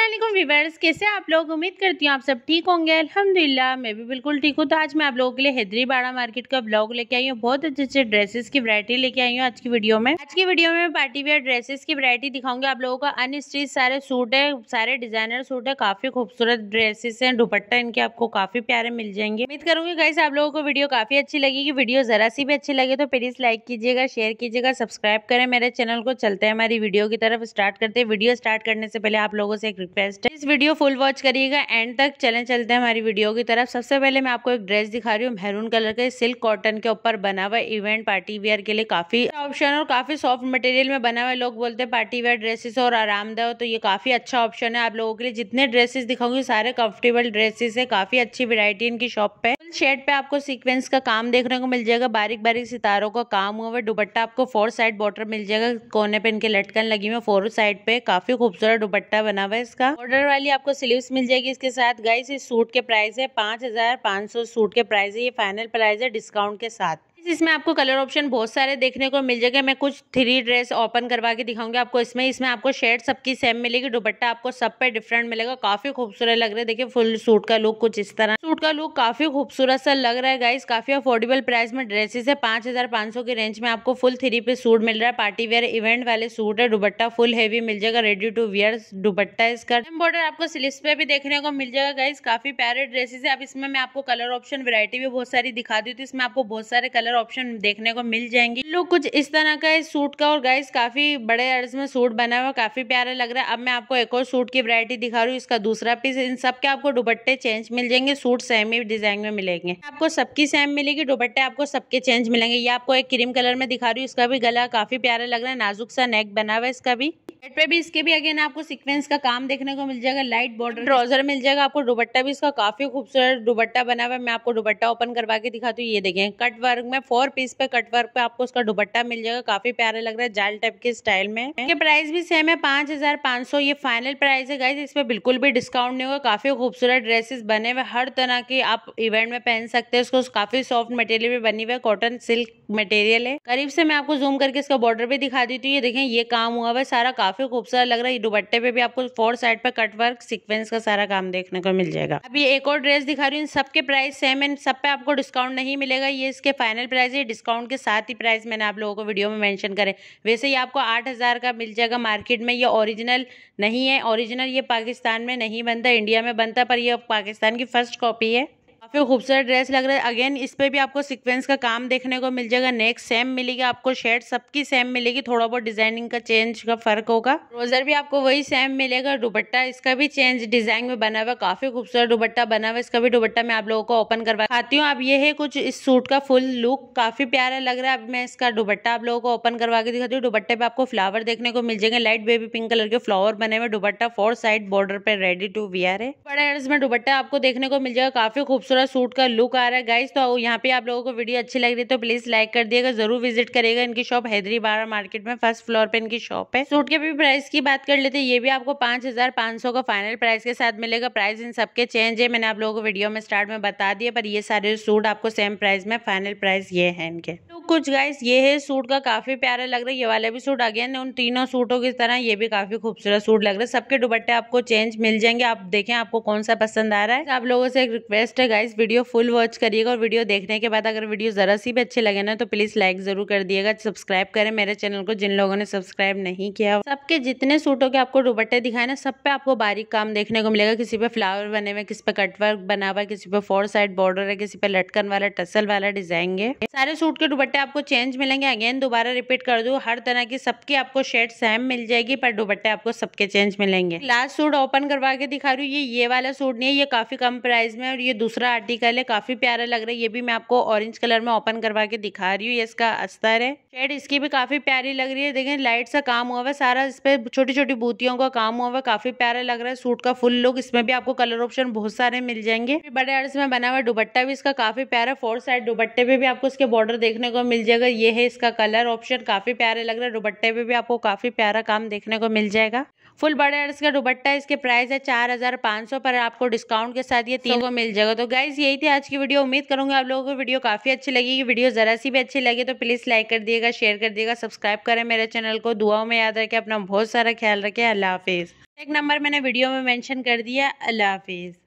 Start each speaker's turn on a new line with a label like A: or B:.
A: Aslam viewers कैसे आप लोग उम्मीद करती हूँ आप सब ठीक होंगे अल्हम्दुलिल्लाह मैं भी बिल्कुल ठीक हूँ तो आज मैं आप लोगों के लिए हैदरीबाड़ा मार्केट का ब्लॉग लेके आई हूँ बहुत अच्छे अच्छे ड्रेसेस की वरायटी लेके आई हूँ आज की वीडियो में आज की वीडियो में पार्टी वेयर ड्रेसेस की वरायटी दिखाऊंगी आप लोगों का अन सारे सूट है सारे डिजाइनर सूट है काफी खूबसूरत ड्रेसेस है दुपट्टा इनके आपको काफी प्यारे मिल जाएंगे उम्मीद करूंगी गाइस आप लोगों को वीडियो काफी अच्छी लगेगी वीडियो जरा सी भी अच्छी लगे तो प्लीज लाइक कीजिएगा शेयर कीजिएगा सब्सक्राइब करें मेरे चैनल को चलते हैं हमारी वीडियो की तरफ स्टार्ट करते हैं वीडियो स्टार्ट करने से पहले आप लोगों से एक रिक्वेस्ट है इस वीडियो फुल वॉच करिएगा एंड तक चलें चलते हैं हमारी वीडियो की तरफ सबसे पहले मैं आपको एक ड्रेस दिखा रही हूँ मेहरून कलर का सिल्क कॉटन के ऊपर बना हुआ इवेंट पार्टी वेयर के लिए काफी ऑप्शन और काफी सॉफ्ट मटेरियल में बना हुआ लोग बोलते हैं पार्टी वेयर ड्रेसेस और आरामदायक तो ये काफी अच्छा ऑप्शन है आप लोगों के लिए जितने ड्रेसेस दिखाऊंगी सारे कंफर्टेबल ड्रेसेस है काफी अच्छी वेरायटी इनकी शॉप पे शेड पे आपको सीक्वेंस का काम देखने को मिल जाएगा बारीक बारीक सितारों का काम हुआ हुआ दुपट्टा आपको फोर साइड बॉर्डर मिल जाएगा कोने पे इनके लटकन लगी हुई है फोर साइड पे काफी खूबसूरत दुपट्टा बना हुआ है मीटर्स का ऑर्डर वाली आपको स्लीव्स मिल जाएगी इसके साथ गाइस इस सूट के प्राइस है पाँच हजार पाँच सौ सूट के प्राइस है ये फाइनल प्राइस है डिस्काउंट के साथ इसमें आपको कलर ऑप्शन बहुत सारे देखने को मिल जाएंगे मैं कुछ थ्री ड्रेस ओपन करवा के दिखाऊंगी आपको इसमें इसमें आपको शेड सबकी सेम मिलेगी दुपट्टा आपको सब पे डिफरेंट मिलेगा काफी खूबसूरत लग रहा है देखिए फुल सूट का लुक कुछ इस तरह सूट का लुक काफी खूबसूरत सा लग रहा है गाइस काफी अफोर्डेबल प्राइस में ड्रेसेस है पांच हजार पांच सौ की रेंज में आपको फुल थ्री पे सूट मिल रहा है पार्टी वेयर इवेंट वाले सूट है दुपट्टा फुल हैवी मिल जाएगा रेडी टू वेयर दुपट्टा इसका बॉर्डर आपको स्लिप्स पे भी देखने को मिल जाएगा गाइस काफी प्यारे ड्रेसेस है अब इसमें मैं आपको कलर ऑप्शन वेरायटी भी बहुत सारी दिखा दी थी तो इसमें आपको बहुत सारे कलर ऑप्शन देखने को मिल जाएंगी लुक कुछ इस तरह का है सूट का और गाइस काफी बड़े अर्ज में सूट बना हुआ काफी प्यारा लग रहा है अब मैं आपको एक और सूट की वरायटी दिखा रही हूँ इसका दूसरा पीस इन सब के आपको दुपट्टे चेंज मिल जाएंगे सूट सेम ही डिजाइन में मिलेंगे आपको सबकी सेम मिलेगी दुपट्टे आपको सबके चेंज मिलेंगे ये आपको एक क्रीम कलर में दिखा रही हूँ इसका भी गला काफी प्यारा लग रहा है नाजुक सा नेक बना हुआ है इसका भी नेट पे भी इसके भी अगेन आपको सीक्वेंस का काम देखने को मिल जाएगा लाइट बॉर्डर ट्राउजर मिल जाएगा आपको दुबट्टा भी इसका काफी खूबसूरत दुबट्टा बना हुआ है मैं आपको दुबट्टा ओपन करवा के दिखाती हूँ ये देखें कट वर्क में फोर पीस पे कट वर्क पे आपको उसका दुबट्टा मिल जाएगा काफी प्यारा लग रहा है जाल टाइप के स्टाइल में प्राइस भी सेम है पांच हजार पांच सौ ये फाइनल प्राइस है गाइज इसमें बिल्कुल भी डिस्काउंट नहीं होगा काफी खूबसूरत ड्रेसेस बने हुए हर तरह के आप इवेंट में पहन सकते हैं इसको काफी सॉफ्ट मटेरियल भी बनी हुई है कॉटन सिल्क मटेरियल है करीब से मैं आपको जूम करके इसका बॉर्डर भी दिखा देती हूँ ये देखें ये काम हुआ हुआ है सारा काफी काफ़ी खूबसूरत लग रहा है दुबट्टे पे भी आपको फोर साइड पर कट वर्क सिक्वेंस का सारा काम देखने को मिल जाएगा अभी एक और ड्रेस दिखा रही हूँ सबके प्राइस सेम एंड सब पे आपको डिस्काउंट नहीं मिलेगा ये इसके फाइनल प्राइस है डिस्काउंट के साथ ही प्राइस मैंने आप लोगों को वीडियो में मैंशन करे वैसे ही आपको आठ हज़ार का मिल जाएगा मार्केट में ये ओरिजिनल नहीं है ओरिजिनल ये पाकिस्तान में नहीं बनता इंडिया में बनता पर यह पाकिस्तान की फर्स्ट कॉपी है काफ़ी खूबसूरत ड्रेस लग रहा है अगेन इस पर भी आपको सीक्वेंस का काम देखने को मिल जाएगा नेक सेम मिलेगी आपको शेड सबकी सेम मिलेगी थोड़ा बहुत डिजाइनिंग का चेंज का फर्क होगा रोजर भी आपको वही सेम मिलेगा दुबट्टा इसका भी चेंज डिजाइन में बना हुआ काफी खूबसूरत दुबट्टा बना हुआ इसका भी दुबट्टा मैं आप लोगों को ओपन करवा खाती हूँ अब ये है कुछ इस सूट का फुल लुक काफी प्यारा लग रहा है अब मैं इसका दुबट्टा आप लोगों को ओपन करवा के दिखाती हूँ दुबट्टे पे आपको फ्लावर देखने को मिल जाएंगे लाइट बेबी पिंक कलर के फ्लावर बने हुए दुबट्टा फोर साइड बॉर्डर पे रेडी टू वियर है बड़ा एड्स में दुबट्टा आपको देखने को मिल जाएगा काफी खूबसूरत सूट का लुक आ रहा है गाइज तो यहाँ पे आप लोगों को वीडियो अच्छी लग रही है तो प्लीज़ लाइक कर दिएगा जरूर विजिट करेगा इनकी शॉप हैदरीबाड़ा मार्केट में फर्स्ट फ्लोर पे इनकी शॉप है सूट के भी प्राइस की बात कर लेते हैं ये भी आपको सौ का फाइनल प्राइस के साथ मिलेगा प्राइस इन सबके चेंज है मैंने आप लोगों को वीडियो में स्टार्ट में बता दिया पर ये सारे सूट आपको सेम प्राइस में फाइनल प्राइस ये है इनके तो कुछ गाइस ये है सूट का काफी प्यारा लग रहा है ये वाला भी सूट अगेन उन तीनों सूटों की तरह ये भी काफी खूबसूरत सूट लग रहा है सबके दुपट्टे आपको चेंज मिल जाएंगे आप देखें आपको कौन सा पसंद आ रहा है आप लोगों से एक रिक्वेस्ट है guys guys video full watch करिएगा और वीडियो देखने के बाद अगर वीडियो ज़रा सी भी अच्छे लगे ना तो प्लीज़ लाइक ज़रूर कर दिएगा सब्सक्राइब करें मेरे चैनल को जिन लोगों ने सब्सक्राइब नहीं किया सबके जितने सूटों के आपको दुपट्टे दिखाए ना सब पे आपको बारीक काम देखने को मिलेगा किसी पे फ्लावर बने हुए किसी पे कटवर्क बना हुआ किसी पे फोर साइड बॉर्डर है किसी पे लटकन वाला टसल वाला डिजाइन है सारे सूट के दुपट्टे आपको चेंज मिलेंगे अगेन दोबारा रिपीट कर दू हर तरह की सबकी आपको शेड सेम मिल जाएगी पर दुपट्टे आपको सबके चेंज मिलेंगे लास्ट सूट ओपन करवा के दिखा रही हूँ ये ये वाला सूट नहीं है ये काफी कम प्राइस में और ये दूसरा आर्टिकल है काफ़ी प्यारा लग रहा है ये भी मैं आपको ऑरेंज कलर में ओपन करवा के दिखा रही हूँ ये इसका अस्तर है शेड इसकी भी काफ़ी प्यारी लग रही है देखें लाइट सा काम हुआ हुआ सारा इस पर छोटी छोटी बूतियों का काम हुआ हुआ काफ़ी प्यारा लग रहा है सूट का फुल लुक इसमें भी आपको कलर ऑप्शन बहुत सारे मिल जाएंगे बड़े अर्ज में बना हुआ दुबट्टा भी इसका काफ़ी प्यारा फोर साइड दुबट्टे पे भी आपको इसके बॉर्डर देखने को मिल जाएगा ये है इसका कलर ऑप्शन काफ़ी प्यारा लग रहा है दुबट्टे पे भी आपको काफ़ी प्यारा काम देखने को मिल जाएगा फुल बॉर्डर्स का दुबट्टा इसके प्राइस है चार हज़ार पाँच सौ पर आपको डिस्काउंट के साथ ये तीनों को मिल जाएगा तो गाइज यही थी आज की वीडियो उम्मीद करूँगी आप लोगों को वीडियो काफ़ी अच्छी लगेगी वीडियो ज़रा सी भी अच्छी लगे तो प्लीज़ लाइक कर दिएगा शेयर कर दिएगा सब्सक्राइब करें मेरे चैनल को दुआओं में याद रखें अपना बहुत सारा ख्याल रखें अल्लाह हाफिज़ एक नंबर मैंने वीडियो में मेंशन कर दिया अल्लाह हाफिज़